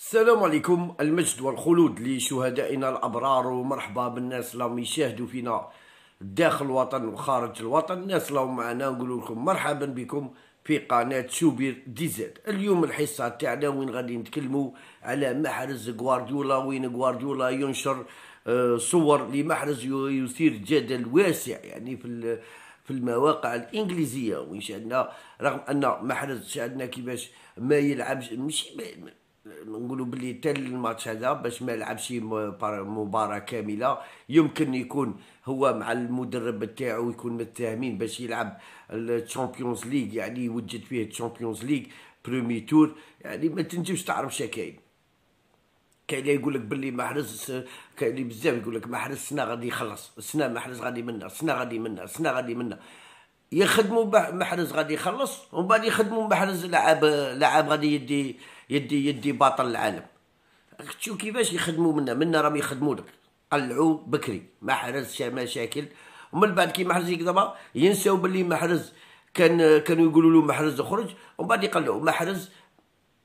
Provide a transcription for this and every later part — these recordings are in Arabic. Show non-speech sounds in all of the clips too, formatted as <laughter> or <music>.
السلام عليكم المجد والخلود لشهدائنا الابرار ومرحبا بالناس اللي راهم يشاهدوا فينا داخل الوطن وخارج الوطن الناس اللي راهم معنا نقول لكم مرحبا بكم في قناه شوبير ديزاد اليوم الحصه تاعنا وين غادي نتكلموا على محرز غوارديولا وين غوارديولا ينشر آه، صور لمحرز يثير جدل واسع يعني في في المواقع الانجليزيه وين شاهدنا رغم ان محرز شاهدنا كيفاش ما يلعبش ماشي نقولوا بلي حتى الماتش هذا باش ما يلعبش مباراه كامله يمكن يكون هو مع المدرب تاعو يكون متفاهمين باش يلعب الشامبيونز ليغ يعني يوجد فيه الشامبيونز ليغ برومي تور يعني ما تنجمش تعرف شكاين كاين اللي يقول لك بلي ما حرس كاين اللي بزاف يقول لك ما حرس غادي يخلص السنه ما حرس غادي منا السنه غادي منا السنه غادي منا يخدموا محرز غادي يخلص ومن بعد يخدموا محرز لعاب لعاب غادي يدي يدي يدي بطل العالم شوف كيفاش يخدموا منا منا راهم يخدموا لك قلعوا بكري محرز شا مشاكل ومن بعد كي محرز يكذب ينساو باللي محرز كان كانوا يقولوا له محرز اخرج ومن بعد يقلعوا محرز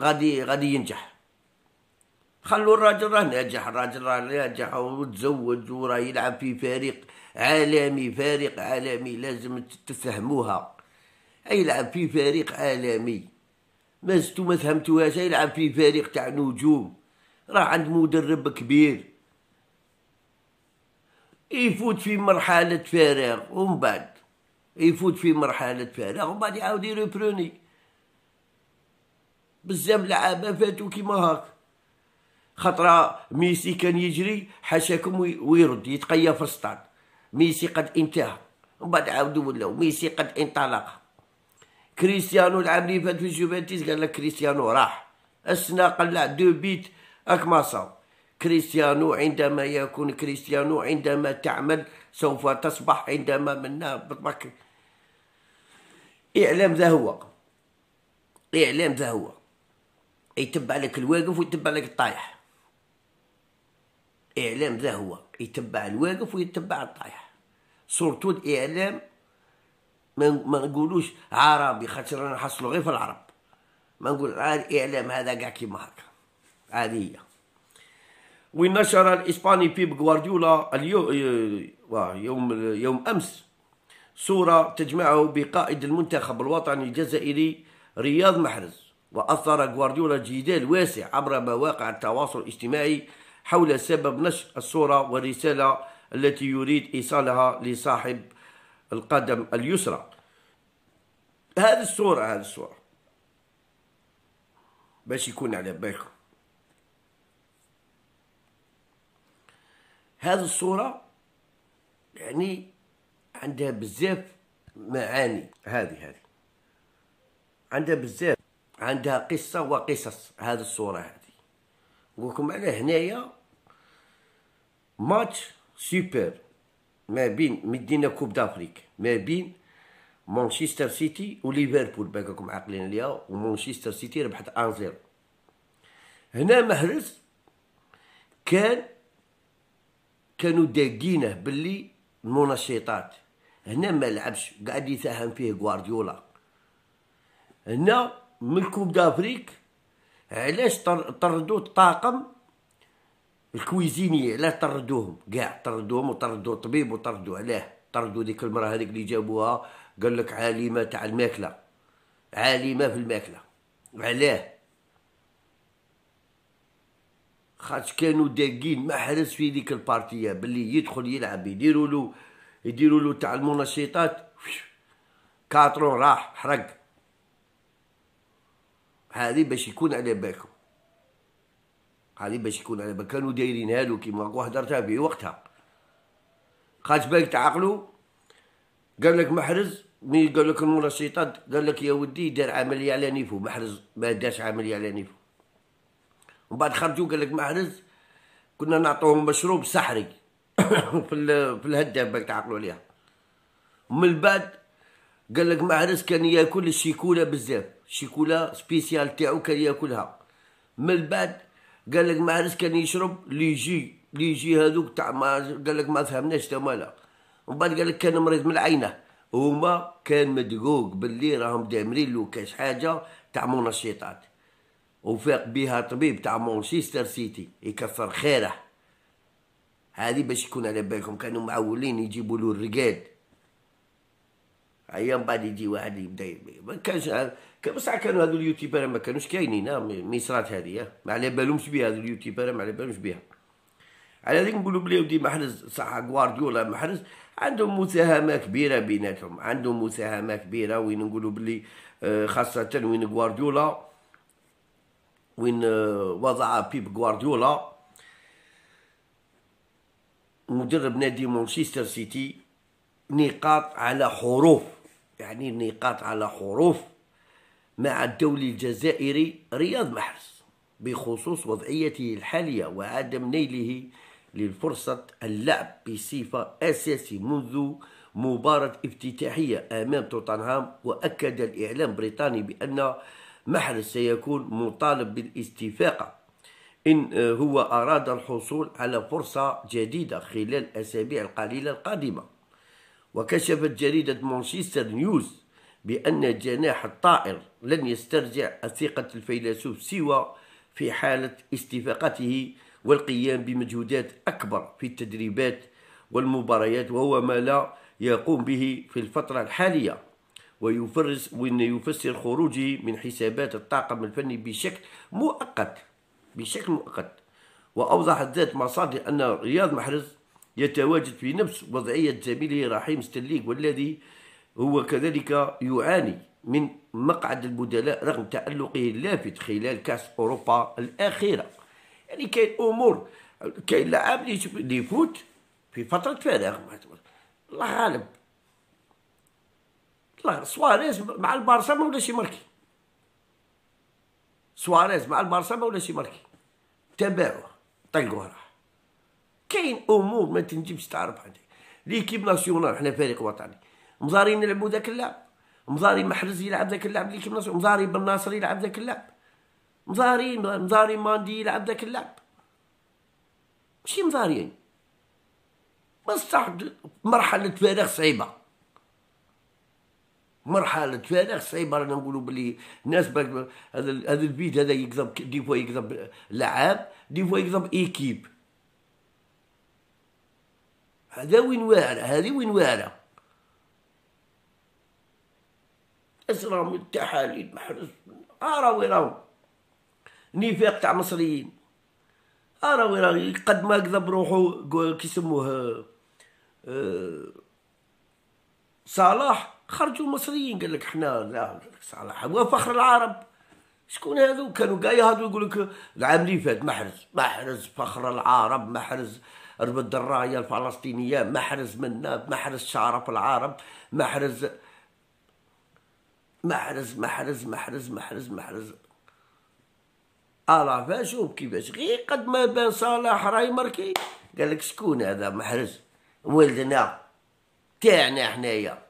غادي غادي ينجح خلوا الراجل راه ناجح الراجل راه ناجح وتزوج وراه يلعب في فريق عالمي فريق عالمي لازم تفهموها يلعب في فريق عالمي ما زلتو ما فهمتوهاش يلعب في فريق تاع نجوم راه عند مدرب كبير يفوت في مرحلة فراغ ومن بعد يفوت في مرحلة فراغ ومن بعد يعاود يروبروني بزاف لعابة فاتو كيما هاك خطرة ميسي كان يجري حاشاكم ويرد يتقيا في السطاد ميسي قد انتهى ومن بعد عاودوا ولاو ميسي قد انطلق كريستيانو العام اللي فات في جوفنتيس قال لك كريستيانو راح السنه قلع دو بيت اكماصاو كريستيانو عندما يكون كريستيانو عندما تعمل سوف تصبح عندما منا بطبك اعلام ذا هو اعلام ذا هو يتبع لك الواقف ويتبع لك الطايح الاعلام ذا هو يتبع الواقف ويتبع الطايح سورتو الاعلام ما نقولوش عربي خاطر رانا نحصلو غير في العرب ما نقول الاعلام هذا كاع كيما هكا هذه هي وين نشر الاسباني بيب غوارديولا اليوم يوم يوم امس صوره تجمعه بقائد المنتخب الوطني الجزائري رياض محرز واثر غوارديولا جدال واسع عبر مواقع التواصل الاجتماعي حول سبب نشر الصورة والرسالة التي يريد إيصالها لصاحب القدم اليسرى هذه الصورة هذه الصورة باش يكون على بالكم هذه الصورة يعني عندها بزاف معاني هذه هذه عندها بزاف عندها قصة وقصص هذه الصورة هذه نقولكم على هنايا ماتش سوبر ما بين مدينا كوب دافريك ما بين مانشستر سيتي وليفربول باكاكم عاقلين عليها ومانشستر سيتي ربحت 1 هنا محرز كان كانوا داقينه باللي المنشطات هنا ما لعبش قاعد يساهم فيه غوارديولا هنا من كوب دافريك علاش طردوا الطاقم الكويزيني علاه طردوهم كاع طردوهم وطردو الطبيب وطردو علاه طردو ديك المراه هذيك اللي جابوها قال لك عالمه تاع الماكله عالمه في الماكله علاه خاطش كانوا داقين ما حرس في ديك البارتيه باللي يدخل يلعب يديروا له يديروا له تاع المنشطات كاترون راح حرق هذه باش يكون على بالكم هذه باش يكون على كانوا دايرين هادو كيما هضرتها به وقتها خاطش بالك تعقلوا قال لك محرز مي قال لك المنشطات قال لك يا ودي دار عمليه على نيفو محرز ما داش عمليه على نيفو ومن بعد خرجوا قال لك محرز كنا نعطوهم مشروب سحري <coughs> في في الهده بالك تعقلوا عليها من بعد قال لك محرز كان ياكل الشيكولا بزاف الشيكولا سبيسيال تاعو كان ياكلها من بعد قال لك ما عرفش كان يشرب لي جي لي جي هذوك تاع ما قال لك ما فهمناش تا مالا ومن بعد قال لك كان مريض من عينه هما كان مدقوق باللي راهم دامرين له كاش حاجه تاع منشطات وفاق بها طبيب تاع مانشستر سيتي يكفر خيره هذه باش يكون على بالكم كانوا معولين يجيبوا له الرقاد ايام بعد يجي واحد يبدا ما كانش بصح كانوا هذو اليوتيوبر ما كانوش كاينين مي صرات هذه ما على بالهمش بها هذو اليوتيوبر ما على بالهمش بها على ذلك نقولوا بلي ودي محرز صح غوارديولا محرز عندهم مساهمه كبيره بيناتهم عندهم مساهمه كبيره وين نقولوا بلي خاصه وين غوارديولا وين وضع بيب غوارديولا مدرب نادي مانشستر سيتي نقاط على حروف يعني النقاط على حروف مع الدولي الجزائري رياض محرز بخصوص وضعيته الحالية وعدم نيله للفرصة اللعب بصفة أساسي منذ مباراة افتتاحية أمام توتنهام وأكد الإعلام البريطاني بأن محرز سيكون مطالب بالاستفاقة إن هو أراد الحصول على فرصة جديدة خلال الأسابيع القليلة القادمة وكشفت جريدة مانشستر نيوز بأن جناح الطائر لن يسترجع ثقة الفيلسوف سوى في حالة استفاقته والقيام بمجهودات أكبر في التدريبات والمباريات وهو ما لا يقوم به في الفترة الحالية ويفرس وإن يفسر خروجه من حسابات الطاقم الفني بشكل مؤقت بشكل مؤقت وأوضحت ذات مصادر أن رياض محرز يتواجد في نفس وضعية زميله رحيم ستليك والذي هو كذلك يعاني من مقعد البدلاء رغم تألقه اللافت خلال كأس أوروبا الأخيرة يعني كاين أمور كاين لعاب اللي يفوت في فترة فراغ الله غالب الله سواريز مع البارسا ما ولاش يماركي سواريز مع البارسا ما ولاش يماركي تابعوه طلقوه طيب، راه كاين امور ما تنجمش تعرف عندي ليكيب ناسيونال حنا فريق وطني مزاري نلعبوا ذاك اللعب مزاري محرز يلعب ذاك اللعب ليكيب ناسيونال مزاري بن ناصر يلعب ذاك اللعب مزاري مزاري ماندي يلعب ذاك اللعب ماشي مزاريين بصح مرحله فارغ صعيبه مرحله فارغ صعيبه رانا نقولوا بلي الناس هذا هذا البيت هذا يكذب دي فوا يكذب لعاب دي فوا يكذب ايكيب هذا وين واعره هذه وين واعره اسرام من التحاليل محرز اراوي راهو نفاق تاع مصريين اراوي راهو قد ما كذب روحو كيسموه آه، صلاح خرجوا مصريين قال لك حنا لا صلاح هو فخر العرب شكون هذو كانوا قايا هذو يقول لك العام اللي فات محرز محرز فخر العرب محرز ربط الراية الفلسطينية محرز منا محرز شعرف العرب محرز محرز محرز محرز محرز محرز ألا شوف كيفاش غير قد ما بان صالح راي مركي قالك شكون هذا محرز ولدنا تاعنا حنايا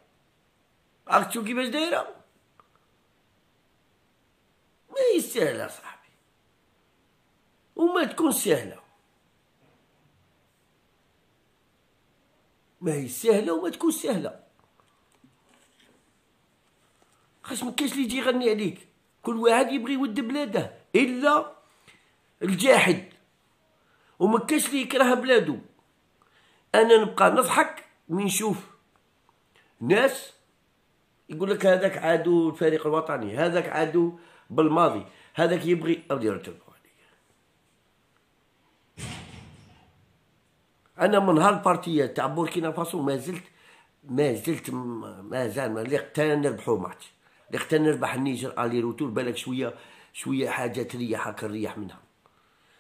عرفت شو كيفاش دايره ما سهلة صاحبي وما تكون سهله ما هي سهله وما تكون سهله خاص ما كاينش اللي يجي يغني عليك كل واحد يبغي يود بلاده الا الجاحد وما كاينش اللي يكره بلادو انا نبقى نضحك من نشوف ناس يقول لك هذاك عادو الفريق الوطني هذاك عادو بالماضي هذاك يبغي او انا من نهار البارتيه تاع بوركينا فاسو ما زلت ما زلت ما زال ما لقيت نربحو ماتش لقيت نربح النيجر الي روتور بالك شويه شويه حاجه تريح هاك نريح منها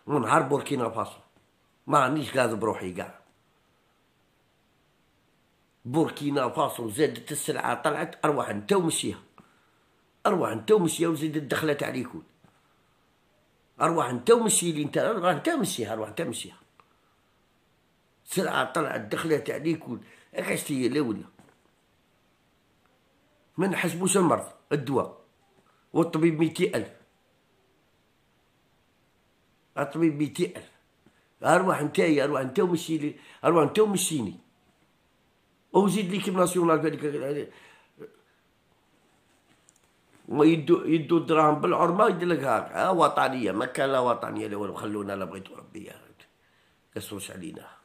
من نهار بوركينا فاسو ما عنديش غاز بروحي كاع بوركينا فاسو زادت السلعه طلعت اروح انت ومشيها اروح انت ومشيها وزيد الدخله تاع ليكون اروح انت ومشي لي انت اروح انت ومشيها اروح انت ومشيها سرعة طلعت دخلت عليك و... عشت هي لا ولا ما نحسبوش المرض الدواء والطبيب ميتي ألف الطبيب ميتي ألف أرواح نتايا أرواح نتا ومشي لي أرواح نتا ومشيني وزيد ليكيب ناسيونال بالك ويدو يدو الدراهم بالعرمه يدير لك هاك آه، وطنيه ما كان لا وطنيه لا والو خلونا لا بغيتو ربي كسروش علينا